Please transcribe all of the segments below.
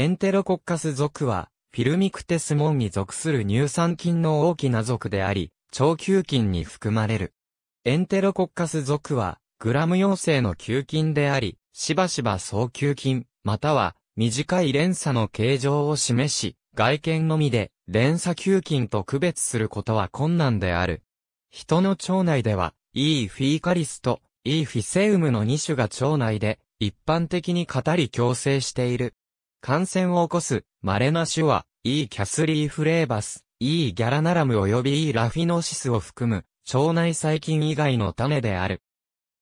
エンテロコッカス属は、フィルミクテス門に属する乳酸菌の大きな属であり、超球菌に含まれる。エンテロコッカス属は、グラム陽性の球菌であり、しばしば総球菌、または、短い連鎖の形状を示し、外見のみで、連鎖球菌と区別することは困難である。人の腸内では、E フィーカリスと E フィセウムの2種が腸内で、一般的に語り共生している。感染を起こす、稀な種は、E. キャスリーフレーバス、E. ギャラナラム及び E. ラフィノシスを含む、腸内細菌以外の種である。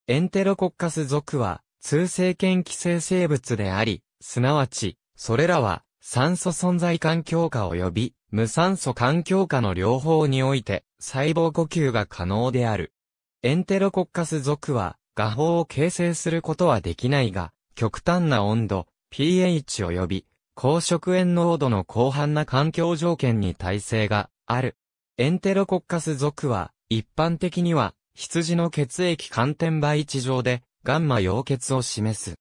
エンテロコッカス属は、通性圏寄生生物であり、すなわち、それらは、酸素存在環境下及び、無酸素環境下の両方において、細胞呼吸が可能である。エンテロコッカス属は、画法を形成することはできないが、極端な温度、pH 及び高食塩濃度の広範な環境条件に耐性がある。エンテロコッカス属は、一般的には、羊の血液寒天倍地上で、ガンマ溶血を示す。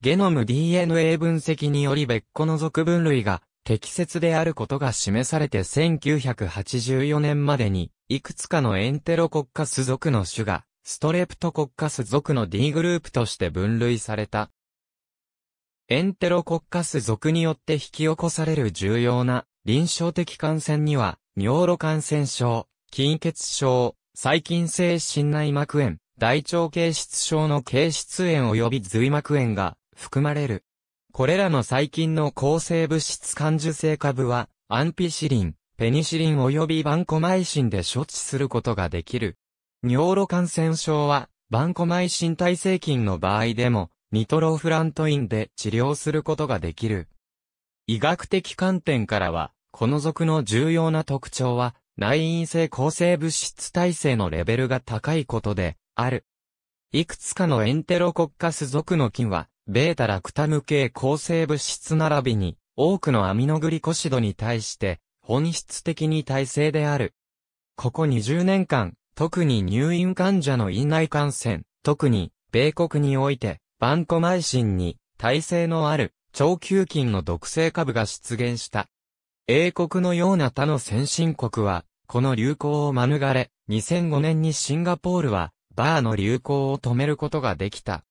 ゲノム DNA 分析により別個の属分類が適切であることが示されて1984年までに、いくつかのエンテロコッカス属の種が、ストレプトコッカス属の D グループとして分類された。エンテロコッカス属によって引き起こされる重要な臨床的感染には、尿路感染症、菌血症、細菌性心内膜炎、大腸形質症の形質炎及び髄膜炎が含まれる。これらの細菌の抗生物質感受性株は、アンピシリン、ペニシリン及びバンコマイシンで処置することができる。尿路感染症は、バンコマイシン耐性菌の場合でも、ニトロフラントインで治療することができる。医学的観点からは、この属の重要な特徴は、内因性抗生物質耐性のレベルが高いことで、ある。いくつかのエンテロコッカス属の菌は、ベータラクタム系抗生物質並びに、多くのアミノグリコシドに対して、本質的に耐性である。ここ20年間、特に入院患者の院内感染、特に、米国において、バンコマイシンに耐性のある超球菌の毒性株が出現した。英国のような他の先進国は、この流行を免れ、2005年にシンガポールは、バーの流行を止めることができた。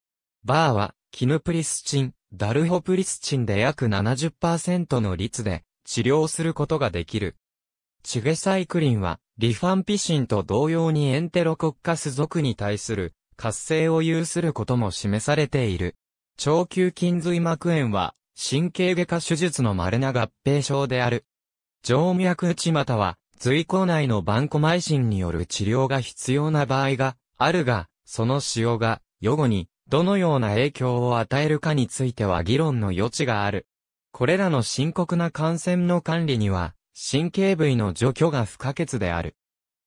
バーは、キヌプリスチン、ダルホプリスチンで約70%の率で、治療することができる。チゲサイクリンは、リファンピシンと同様にエンテロコッカス属に対する活性を有することも示されている。超球筋髄膜炎は、神経外科手術の稀な合併症である。静脈内または、髄口内のバンコマイシンによる治療が必要な場合があるが、その使用が、予後に、どのような影響を与えるかについては議論の余地がある。これらの深刻な感染の管理には、神経部位の除去が不可欠である。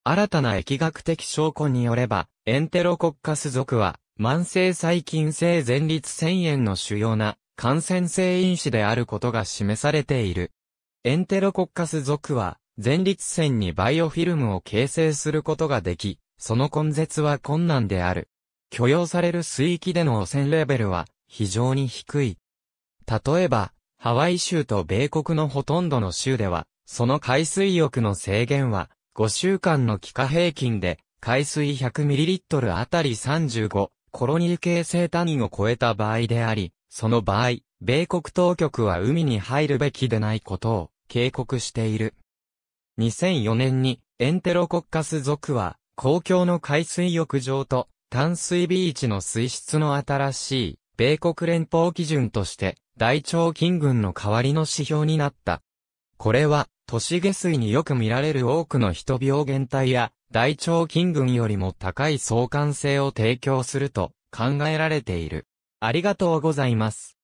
新たな疫学的証拠によれば、エンテロコッカス属は、慢性細菌性前立腺炎の主要な感染性因子であることが示されている。エンテロコッカス属は、前立腺にバイオフィルムを形成することができ、その根絶は困難である。許容される水域での汚染レベルは非常に低い。例えば、ハワイ州と米国のほとんどの州では、その海水浴の制限は5週間の期間平均で、海水 100ml あたり35コロニー形成単位を超えた場合であり、その場合、米国当局は海に入るべきでないことを警告している。2004年にエンテロコッカス属は公共の海水浴場と淡水ビーチの水質の新しい米国連邦基準として大腸菌群の代わりの指標になった。これは都市下水によく見られる多くの人病原体や大腸菌群よりも高い相関性を提供すると考えられている。ありがとうございます。